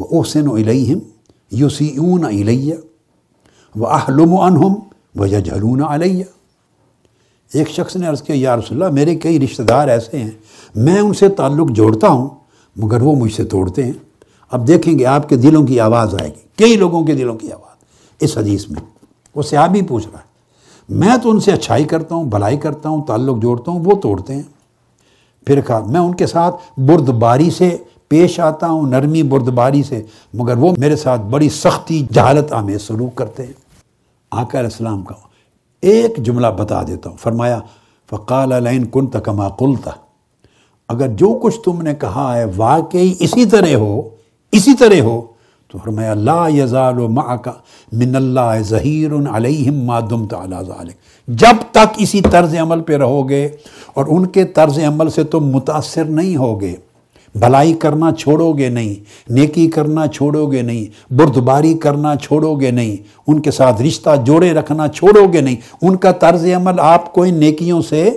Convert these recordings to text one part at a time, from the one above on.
वसन इलैहिम यूसीऊन इलैया व आहलुम अनहम व यजहलून अलैया एक शख्स ने अर्ज़ किया या रसोल्ला मेरे कई रिश्तेदार ऐसे हैं मैं उनसे ताल्लुक़ जोड़ता हूँ मगर वो मुझसे तोड़ते हैं अब देखेंगे आपके दिलों की आवाज़ आएगी कई लोगों के दिलों की आवाज़ इस हदीस में वो सहाबी पूछ रहा है मैं तो उनसे अच्छाई करता हूँ भलाई करता हूँ ताल्लुक़ जोड़ता हूँ वो तोड़ते हैं फिर कहा मैं उनके साथ बुर्दबारी से पेश आता हूँ नरमी बुरदबारी से मगर वो मेरे साथ बड़ी सख्ती जहालत आमेज सलूक करते हैं आकाम इस्लाम का एक जुमला बता देता हूँ फरमाया फ़काल अलैन कन तकमा कुलता अगर जो कुछ तुमने कहा है वाकई इसी तरह हो इसी तरह हो तो फरमाया ला यजाल माका मिनल्ला ज़हीर अलैहिम मादुम तलाजाल जब तक इसी तर्ज अमल पर रहोगे और उनके तर्ज अमल से तुम मुतासर नहीं होगे भलाई करना छोड़ोगे नहीं नेकी करना छोड़ोगे नहीं बुरदबारी करना छोड़ोगे नहीं उनके साथ रिश्ता जोड़े रखना छोड़ोगे नहीं उनका तर्ज अमल आपको इन नेकियों से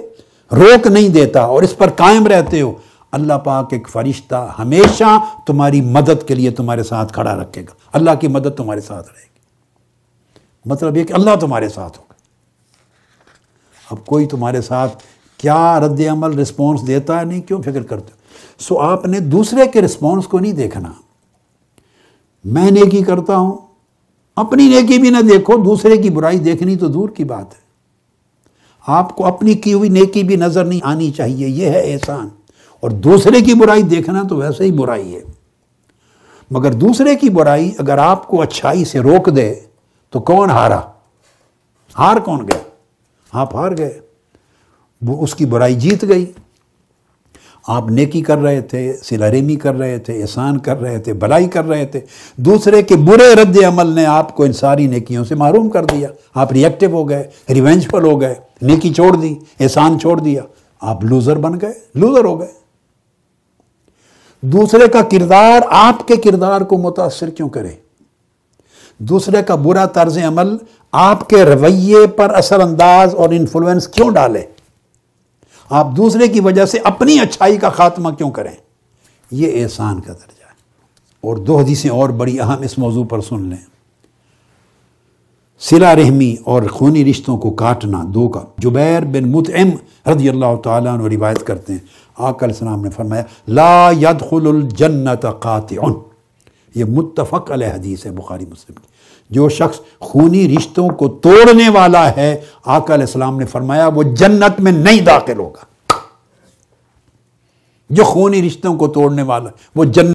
रोक नहीं देता और इस पर कायम रहते हो अल्लाह पाक एक फरिश्ता हमेशा तुम्हारी मदद के लिए तुम्हारे साथ खड़ा रखेगा अल्लाह की मदद तुम्हारे साथ रहेगी मतलब ये कि अल्लाह तुम्हारे साथ होगा अब कोई तुम्हारे साथ क्या रद्द अमल रिस्पॉन्स देता है नहीं क्यों फिक्र करते हो सो आपने दूसरे के रिस्पॉन्स को नहीं देखना मैं नेकी करता हूं अपनी नेकी भी ना देखो दूसरे की बुराई देखनी तो दूर की बात है आपको अपनी की हुई नेकी भी नजर नहीं आनी चाहिए यह है एहसान और दूसरे की बुराई देखना तो वैसे ही बुराई है मगर दूसरे की बुराई अगर आपको अच्छाई से रोक दे तो कौन हारा हार कौन गया आप हार गए उसकी बुराई जीत गई आप नेकी कर रहे थे सिलारेमी कर रहे थे एहसान कर रहे थे भलाई कर रहे थे दूसरे के बुरे रद्द अमल ने आपको इन सारी नेकियों से महरूम कर दिया आप रिएक्टिव हो गए रिवेंजफुल हो गए नेकी छोड़ दी एहसान छोड़ दिया आप लूज़र बन गए लूज़र हो गए दूसरे का किरदार आपके किरदार को मुतासर क्यों करे दूसरे का बुरा तर्ज अमल आपके रवैये पर असरअंदाज और इन्फ्लुएंस क्यों डाले आप दूसरे की वजह से अपनी अच्छाई का खात्मा क्यों करें यह एहसान का दर्जा है और दो हदीसें और बड़ी अहम इस मौजू पर सुन लें सिला रहमी और खूनी रिश्तों को काटना दो का जुबैर बिन मुतम रदी अल्लाह तवायत रिवायत करते हैं आकल सलाम ने फरमाया ला खुल जन्नत कात ये अल हदीस है बुखारी मुस्लिम की जो शख्स खूनी रिश्तों को तोड़ने वाला है आकल इस्लाम ने फरमाया वो जन्नत में नहीं दाखिल होगा जो खूनी रिश्तों को तोड़ने वाला वो जन्नत